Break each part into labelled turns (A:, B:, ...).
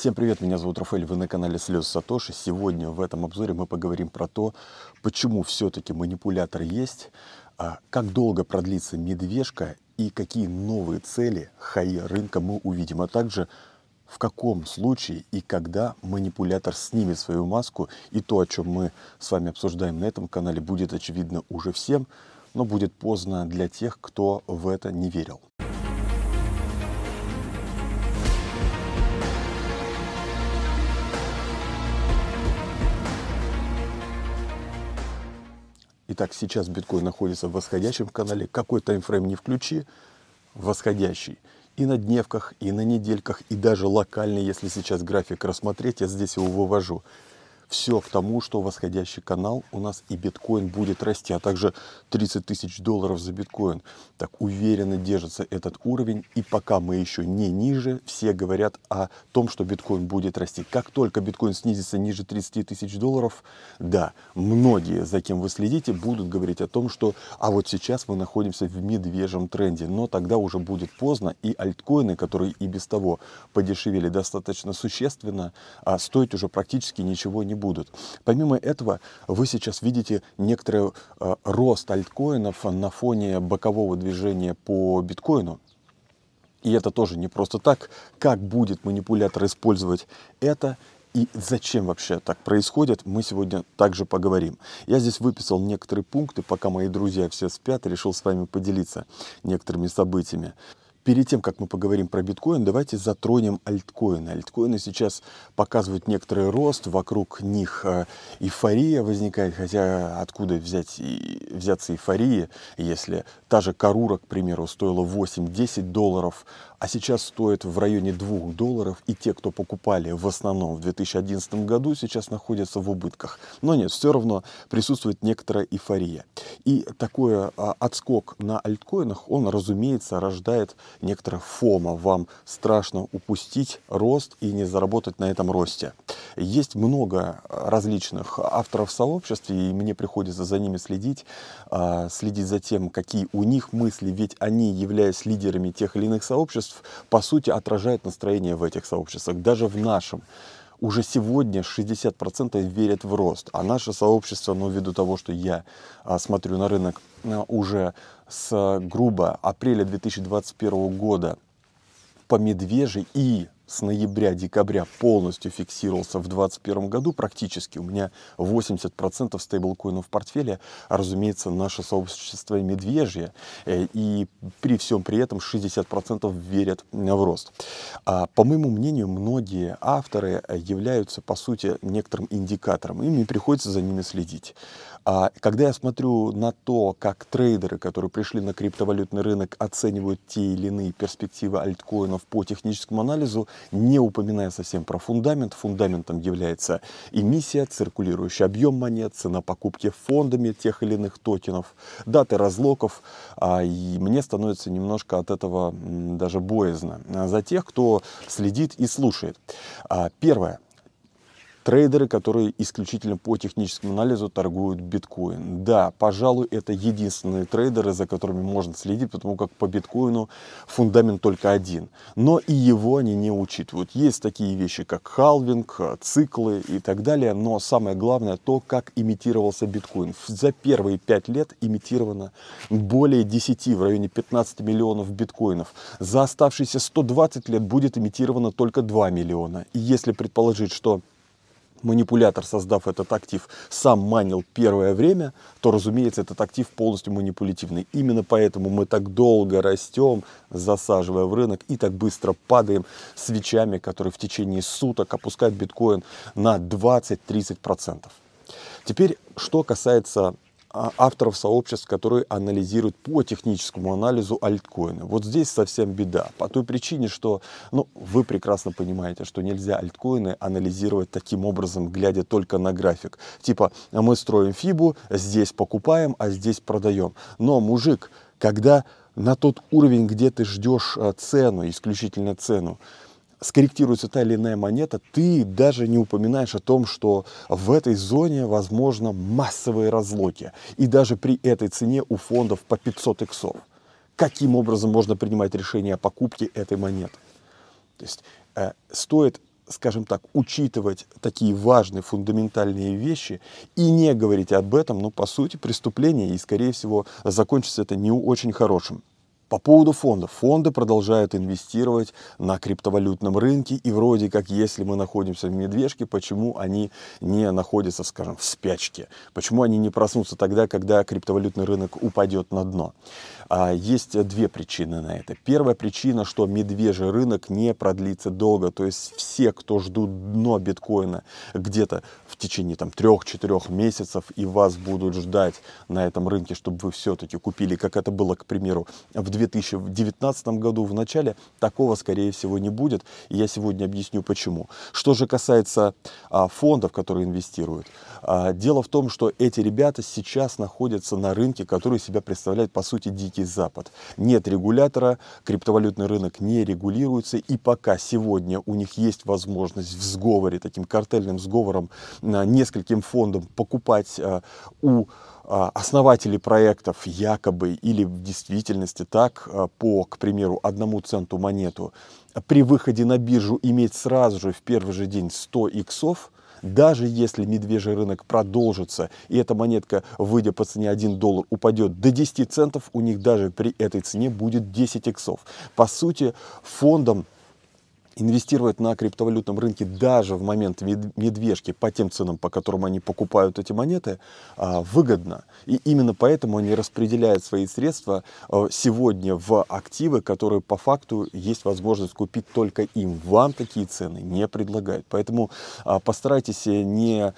A: Всем привет, меня зовут Рафаэль, вы на канале Слез Сатоши. Сегодня в этом обзоре мы поговорим про то, почему все-таки манипулятор есть, а, как долго продлится медвежка и какие новые цели хаи рынка мы увидим, а также в каком случае и когда манипулятор снимет свою маску и то, о чем мы с вами обсуждаем на этом канале, будет очевидно уже всем, но будет поздно для тех, кто в это не верил. Итак, сейчас биткоин находится в восходящем канале. Какой таймфрейм не включи, восходящий. И на дневках, и на недельках, и даже локальный, если сейчас график рассмотреть, я здесь его вывожу все к тому, что восходящий канал у нас и биткоин будет расти, а также 30 тысяч долларов за биткоин. Так уверенно держится этот уровень, и пока мы еще не ниже, все говорят о том, что биткоин будет расти. Как только биткоин снизится ниже 30 тысяч долларов, да, многие, за кем вы следите, будут говорить о том, что а вот сейчас мы находимся в медвежьем тренде, но тогда уже будет поздно, и альткоины, которые и без того подешевели достаточно существенно, а стоить уже практически ничего не будут. Помимо этого, вы сейчас видите некоторый э, рост альткоинов на фоне бокового движения по биткоину. И это тоже не просто так. Как будет манипулятор использовать это, и зачем вообще так происходит, мы сегодня также поговорим. Я здесь выписал некоторые пункты, пока мои друзья все спят, решил с вами поделиться некоторыми событиями перед тем, как мы поговорим про биткоин, давайте затронем альткоины. Альткоины сейчас показывают некоторый рост, вокруг них э, эйфория возникает, хотя откуда взять, взяться эйфории, если та же Карура, к примеру, стоила 8-10 долларов, а сейчас стоит в районе 2 долларов, и те, кто покупали в основном в 2011 году, сейчас находятся в убытках. Но нет, все равно присутствует некоторая эйфория. И такой а, отскок на альткоинах, он, разумеется, рождает некоторое фома. Вам страшно упустить рост и не заработать на этом росте. Есть много э, различных авторов сообществ и мне приходится за ними следить, э, следить за тем, какие у них мысли, ведь они, являясь лидерами тех или иных сообществ, по сути отражают настроение в этих сообществах, даже в нашем уже сегодня 60% верят в рост. А наше сообщество, ну, ввиду того, что я э, смотрю на рынок уже с грубо апреля 2021 года по медвежий и с ноября-декабря полностью фиксировался в 2021 году практически. У меня 80% стейблкоинов в портфеле, а, разумеется, наше сообщество медвежье. Э, и при всем при этом 60% верят в рост. А, по моему мнению, многие авторы являются, по сути, некоторым индикатором. Им не приходится за ними следить. А когда я смотрю на то, как трейдеры, которые пришли на криптовалютный рынок, оценивают те или иные перспективы альткоинов по техническому анализу, не упоминая совсем про фундамент, фундаментом является эмиссия, циркулирующий объем монет, цена покупки фондами тех или иных токенов, даты разлоков, а, и мне становится немножко от этого даже боязно за тех, кто следит и слушает. А, первое трейдеры, которые исключительно по техническому анализу торгуют биткоин. Да, пожалуй, это единственные трейдеры, за которыми можно следить, потому как по биткоину фундамент только один. Но и его они не учитывают. Есть такие вещи, как халвинг, циклы и так далее, но самое главное то, как имитировался биткоин. За первые пять лет имитировано более 10, в районе 15 миллионов биткоинов. За оставшиеся 120 лет будет имитировано только 2 миллиона. И если предположить, что манипулятор, создав этот актив, сам манил первое время, то, разумеется, этот актив полностью манипулятивный. Именно поэтому мы так долго растем, засаживая в рынок, и так быстро падаем свечами, которые в течение суток опускают биткоин на 20-30%. Теперь, что касается а, авторов сообществ, которые анализируют по техническому анализу альткоины. Вот здесь совсем беда. По той причине, что ну, вы прекрасно понимаете, что нельзя альткоины анализировать таким образом, глядя только на график. Типа а мы строим фибу, здесь покупаем, а здесь продаем. Но, мужик, когда на тот уровень, где ты ждешь э, цену, исключительно цену, скорректируется та или иная монета, ты даже не упоминаешь о том, что в этой зоне возможно массовые разлоки. И даже при этой цене у фондов по 500 иксов. Каким образом можно принимать решение о покупке этой монеты? То есть э, стоит скажем так, учитывать такие важные фундаментальные вещи и не говорить об этом, но по сути преступление, и скорее всего закончится это не очень хорошим. По поводу фондов. Фонды продолжают инвестировать на криптовалютном рынке, и вроде как, если мы находимся в медвежке, почему они не находятся, скажем, в спячке? Почему они не проснутся тогда, когда криптовалютный рынок упадет на дно? А, есть две причины на это. Первая причина, что медвежий рынок не продлится долго, то есть все, кто ждут дно биткоина где-то в течение там 3-4 месяцев, и вас будут ждать на этом рынке, чтобы вы все-таки купили, как это было, к примеру, в 2019 году в начале, такого, скорее всего, не будет. И я сегодня объясню, почему. Что же касается а, фондов, которые инвестируют. А, дело в том, что эти ребята сейчас находятся на рынке, который себя представляет, по сути, Дикий Запад. Нет регулятора, криптовалютный рынок не регулируется, и пока сегодня у них есть возможность в сговоре, таким картельным сговором, а, нескольким фондам покупать а, у а, основатели проектов якобы или в действительности так а, по, к примеру, одному центу монету при выходе на биржу иметь сразу же в первый же день 100 иксов, даже если медвежий рынок продолжится, и эта монетка, выйдя по цене 1 доллар, упадет до 10 центов, у них даже при этой цене будет 10 иксов. По сути, фондом инвестировать на криптовалютном рынке даже в момент медвежки по тем ценам, по которым они покупают эти монеты, а, выгодно. И именно поэтому они распределяют свои средства а, сегодня в активы, которые по факту есть возможность купить только им. Вам такие цены не предлагают. Поэтому а, постарайтесь не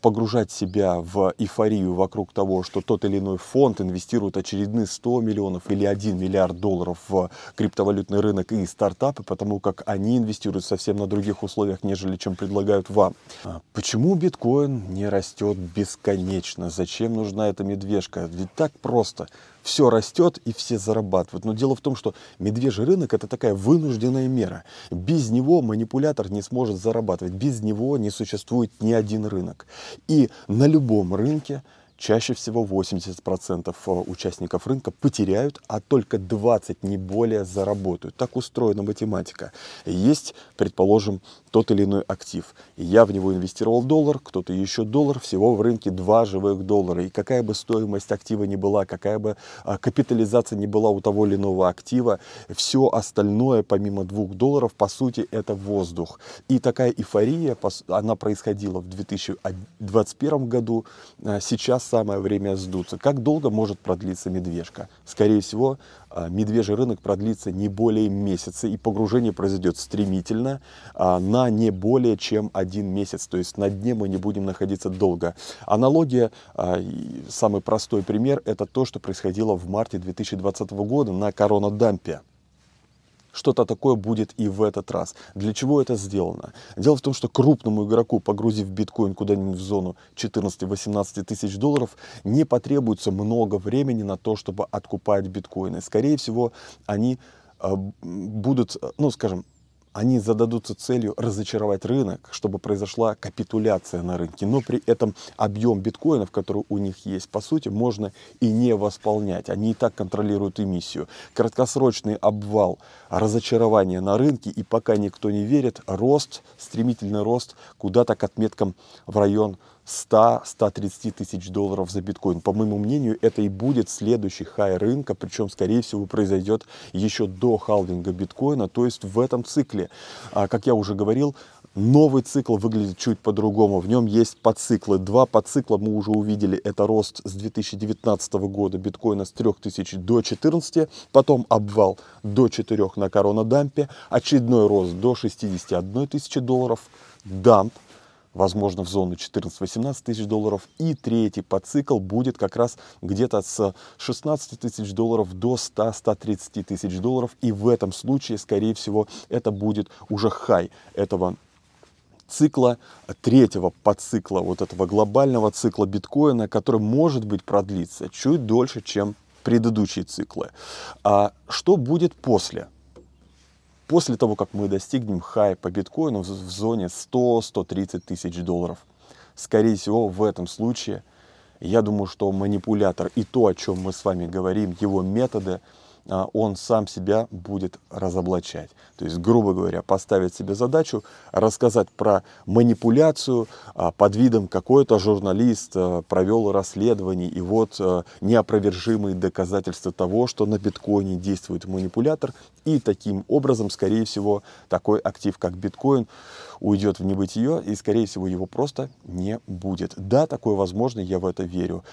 A: погружать себя в эйфорию вокруг того, что тот или иной фонд инвестирует очередные 100 миллионов или 1 миллиард долларов в криптовалютный рынок и стартапы, потому как они не инвестируют совсем на других условиях, нежели чем предлагают вам. А почему биткоин не растет бесконечно? Зачем нужна эта медвежка? Ведь так просто. Все растет и все зарабатывают. Но дело в том, что медвежий рынок это такая вынужденная мера. Без него манипулятор не сможет зарабатывать. Без него не существует ни один рынок. И на любом рынке чаще всего 80% э, участников рынка потеряют, а только 20, не более, заработают. Так устроена математика. Есть, предположим, тот или иной актив. И я в него инвестировал доллар, кто-то еще доллар, всего в рынке два живых доллара. И какая бы стоимость актива ни была, какая бы а, капитализация ни была у того или иного актива, все остальное, помимо двух долларов, по сути, это воздух. И такая эйфория, она происходила в 2021 году, а, сейчас самое время сдуться. Как долго может продлиться медвежка? Скорее всего, Э, медвежий рынок продлится не более месяца, и погружение произойдет стремительно э, на не более чем один месяц. То есть на дне мы не будем находиться долго. Аналогия, э, самый простой пример, это то, что происходило в марте 2020 года на коронадампе что-то такое будет и в этот раз. Для чего это сделано? Дело в том, что крупному игроку, погрузив биткоин куда-нибудь в зону 14-18 тысяч долларов, не потребуется много времени на то, чтобы откупать биткоины. Скорее всего, они э, будут, э, ну, скажем, они зададутся целью разочаровать рынок, чтобы произошла капитуляция на рынке. Но при этом объем биткоинов, который у них есть, по сути, можно и не восполнять. Они и так контролируют эмиссию. Краткосрочный обвал разочарование на рынке, и пока никто не верит, рост, стремительный рост куда-то к отметкам в район 100-130 тысяч долларов за биткоин. По моему мнению, это и будет следующий хай рынка, причем, скорее всего, произойдет еще до халвинга биткоина, то есть в этом цикле. А, как я уже говорил, Новый цикл выглядит чуть по-другому, в нем есть подциклы. Два подцикла мы уже увидели, это рост с 2019 года биткоина с 3000 до 14, потом обвал до 4 на коронадампе, очередной рост до 61 тысячи долларов, дамп возможно, в зону 14-18 тысяч долларов. И третий подцикл будет как раз где-то с 16 тысяч долларов до 100-130 тысяч долларов. И в этом случае, скорее всего, это будет уже хай этого цикла, третьего подцикла, вот этого глобального цикла биткоина, который может быть продлится чуть дольше, чем предыдущие циклы. А что будет после? после того, как мы достигнем хай по биткоину в зоне 100-130 тысяч долларов. Скорее всего, в этом случае, я думаю, что манипулятор и то, о чем мы с вами говорим, его методы – а, он сам себя будет разоблачать. То есть, грубо говоря, поставить себе задачу рассказать про манипуляцию а, под видом какой-то журналист а, провел расследование, и вот неопровержимые доказательства того, что на биткоине действует манипулятор, и таким образом, скорее всего, такой актив, как биткоин, уйдет в небытие, и, скорее всего, его просто не будет. Да, такое возможно, я в это верю.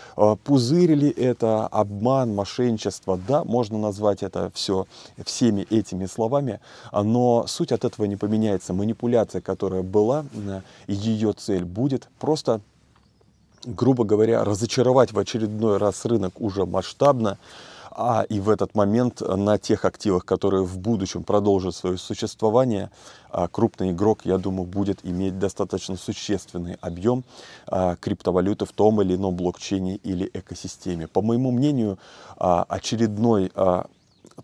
A: Пузырили это, обман, мошенничество, да, можно назвать назвать это все всеми этими словами, а, но суть от этого не поменяется. Манипуляция, которая была, э, ее цель будет просто грубо говоря, разочаровать в очередной раз рынок уже масштабно, а и в этот момент э, на тех активах, которые в будущем продолжат свое существование, а, крупный игрок, я думаю, будет иметь достаточно существенный объем а, криптовалюты в том или ином блокчейне или экосистеме. По моему мнению, очередной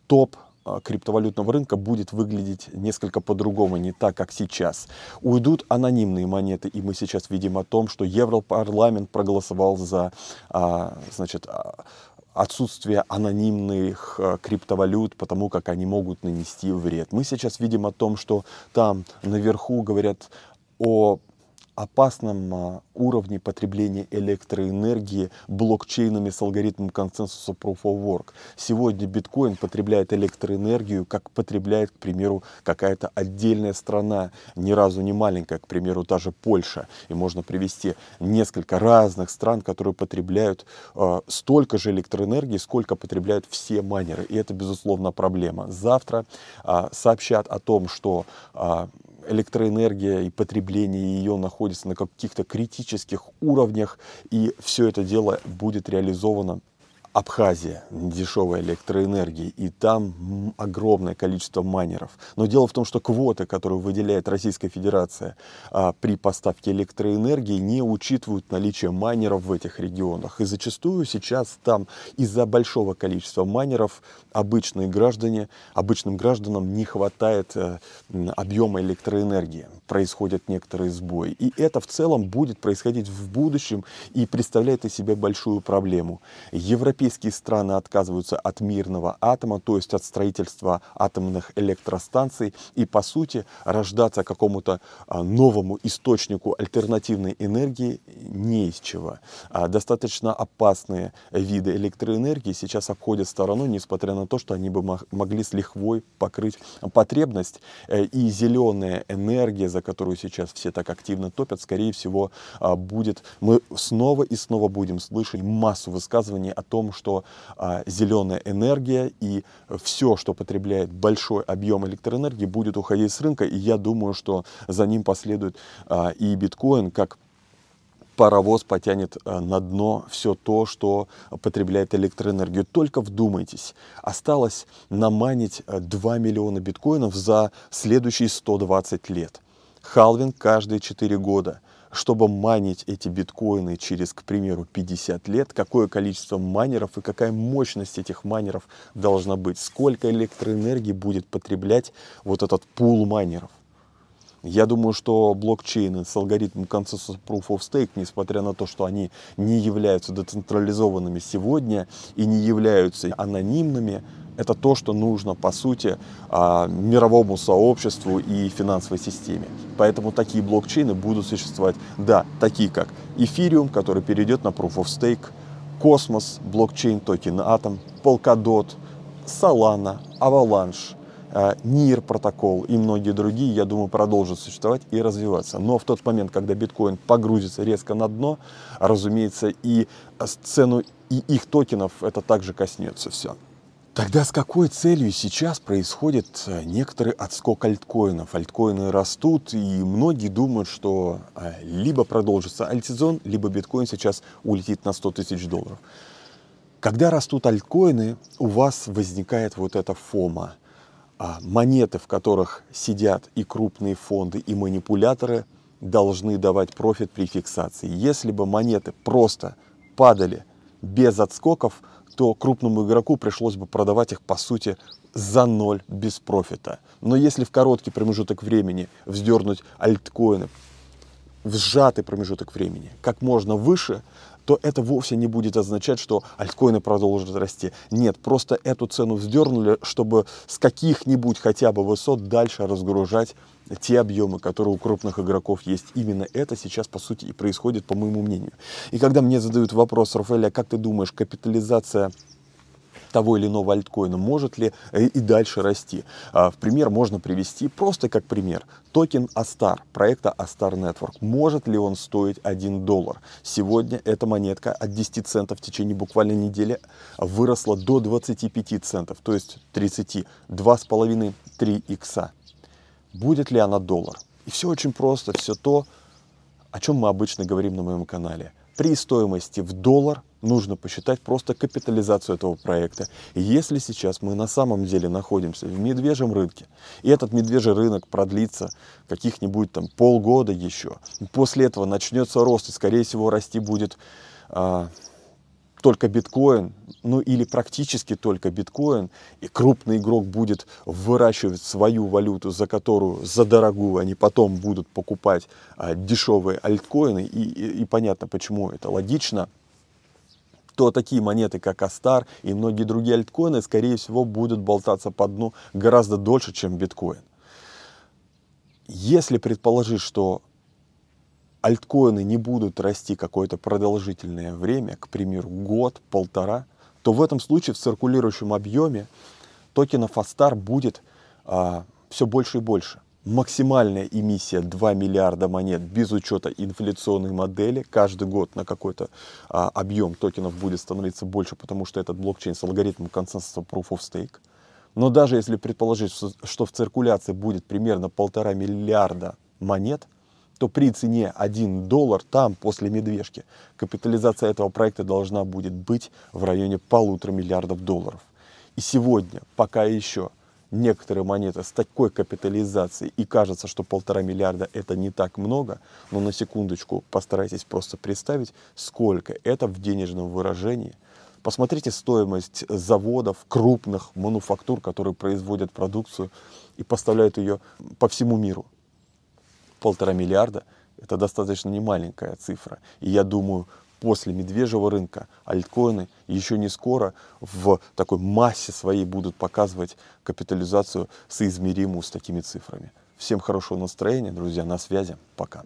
A: топ а, криптовалютного рынка будет выглядеть несколько по-другому, не так, как сейчас. Уйдут анонимные монеты, и мы сейчас видим о том, что Европарламент проголосовал за, а, значит, а, отсутствие анонимных криптовалют, потому как они могут нанести вред. Мы сейчас видим о том, что там наверху говорят о опасном а, уровне потребления электроэнергии блокчейнами с алгоритмом консенсуса Proof of Work. Сегодня биткоин потребляет электроэнергию, как потребляет, к примеру, какая-то отдельная страна, ни разу не маленькая, к примеру, та же Польша. И можно привести несколько разных стран, которые потребляют э, столько же электроэнергии, сколько потребляют все майнеры. И это, безусловно, проблема. Завтра э, сообщат о том, что э, электроэнергия и потребление ее находится на каких-то критических уровнях, и все это дело будет реализовано Абхазия, дешевая электроэнергии, и там огромное количество майнеров. Но дело в том, что квоты, которые выделяет Российская Федерация а, при поставке электроэнергии, не учитывают наличие майнеров в этих регионах. И зачастую сейчас там из-за большого количества майнеров обычные граждане, обычным гражданам не хватает а, объема электроэнергии. Происходят некоторые сбои. И это в целом будет происходить в будущем и представляет из себя большую проблему. Европейские Европейские страны отказываются от мирного атома, то есть от строительства атомных электростанций, и по сути рождаться какому-то а, новому источнику альтернативной энергии не из чего. А, достаточно опасные виды электроэнергии сейчас обходят стороной, несмотря на то, что они бы могли с лихвой покрыть потребность. Э, и зеленая энергия, за которую сейчас все так активно топят, скорее всего, а, будет... Мы снова и снова будем слышать массу высказываний о том, что а, зеленая энергия и все, что потребляет большой объем электроэнергии, будет уходить с рынка. И я думаю, что за ним последует а, и биткоин, как паровоз потянет а, на дно все то, что потребляет электроэнергию. Только вдумайтесь, осталось наманить 2 а, миллиона биткоинов за следующие 120 лет. Халвинг каждые 4 года – чтобы манить эти биткоины через, к примеру, 50 лет, какое количество майнеров и какая мощность этих майнеров должна быть, сколько электроэнергии будет потреблять вот этот пул майнеров. Я думаю, что блокчейны с алгоритмом консенсуса Proof of Stake, несмотря на то, что они не являются децентрализованными сегодня и не являются анонимными, это то, что нужно, по сути, а, мировому сообществу и финансовой системе. Поэтому такие блокчейны будут существовать, да, такие как Эфириум, который перейдет на Proof of Stake, Космос, блокчейн токен Атом, Polkadot, Solana, Avalanche, НИР а, протокол и многие другие, я думаю, продолжат существовать и развиваться. Но в тот момент, когда биткоин погрузится резко на дно, разумеется, и а, цену и их токенов это также коснется все. Тогда с какой целью сейчас происходит э, некоторый отскок альткоинов? Альткоины растут, и многие думают, что э, либо продолжится альтсезон, либо биткоин сейчас улетит на 100 тысяч долларов. Когда растут альткоины, у вас возникает вот эта фома. А монеты, в которых сидят и крупные фонды, и манипуляторы, должны давать профит при фиксации. Если бы монеты просто падали без отскоков – то крупному игроку пришлось бы продавать их по сути за ноль без профита. Но если в короткий промежуток времени вздернуть альткоины в сжатый промежуток времени как можно выше, то это вовсе не будет означать, что альткоины продолжат расти. Нет, просто эту цену вздернули, чтобы с каких-нибудь хотя бы высот дальше разгружать те объемы, которые у крупных игроков есть. Именно это сейчас, по сути, и происходит, по моему мнению. И когда мне задают вопрос, Рафаэля, а как ты думаешь, капитализация того или иного альткоина, может ли э, и дальше расти. А, в пример можно привести, просто как пример, токен астар проекта Astar Network. Может ли он стоить 1 доллар? Сегодня эта монетка от 10 центов в течение буквально недели выросла до 25 центов, то есть 30, 2,5-3 икса. Будет ли она доллар? И все очень просто, все то, о чем мы обычно говорим на моем канале при стоимости в доллар нужно посчитать просто капитализацию этого проекта. Если сейчас мы на самом деле находимся в медвежьем рынке, и этот медвежий рынок продлится каких-нибудь там полгода еще, после этого начнется рост, и скорее всего расти будет а, только биткоин, ну или практически только биткоин, и крупный игрок будет выращивать свою валюту, за которую, за дорогую, они потом будут покупать а, дешевые альткоины, и, и, и понятно, почему это логично, то такие монеты, как Астар и многие другие альткоины, скорее всего, будут болтаться по дну гораздо дольше, чем биткоин. Если предположить, что альткоины не будут расти какое-то продолжительное время, к примеру, год, полтора, то в этом случае в циркулирующем объеме токенов Астар будет а, все больше и больше. Максимальная эмиссия 2 миллиарда монет без учета инфляционной модели. Каждый год на какой-то а, объем токенов будет становиться больше, потому что этот блокчейн с алгоритмом консенсуса Proof of Stake. Но даже если предположить, что в циркуляции будет примерно полтора миллиарда монет – то при цене 1 доллар там после медвежки капитализация этого проекта должна будет быть в районе полутора миллиардов долларов. И сегодня пока еще некоторые монеты с такой капитализацией и кажется, что полтора миллиарда это не так много, но на секундочку постарайтесь просто представить, сколько это в денежном выражении. Посмотрите стоимость заводов, крупных мануфактур, которые производят продукцию и поставляют ее по всему миру полтора миллиарда – это достаточно немаленькая цифра. И я думаю, после медвежьего рынка а альткоины еще не скоро в такой массе своей будут показывать капитализацию соизмеримую с такими цифрами. Всем хорошего настроения, друзья, на связи, пока.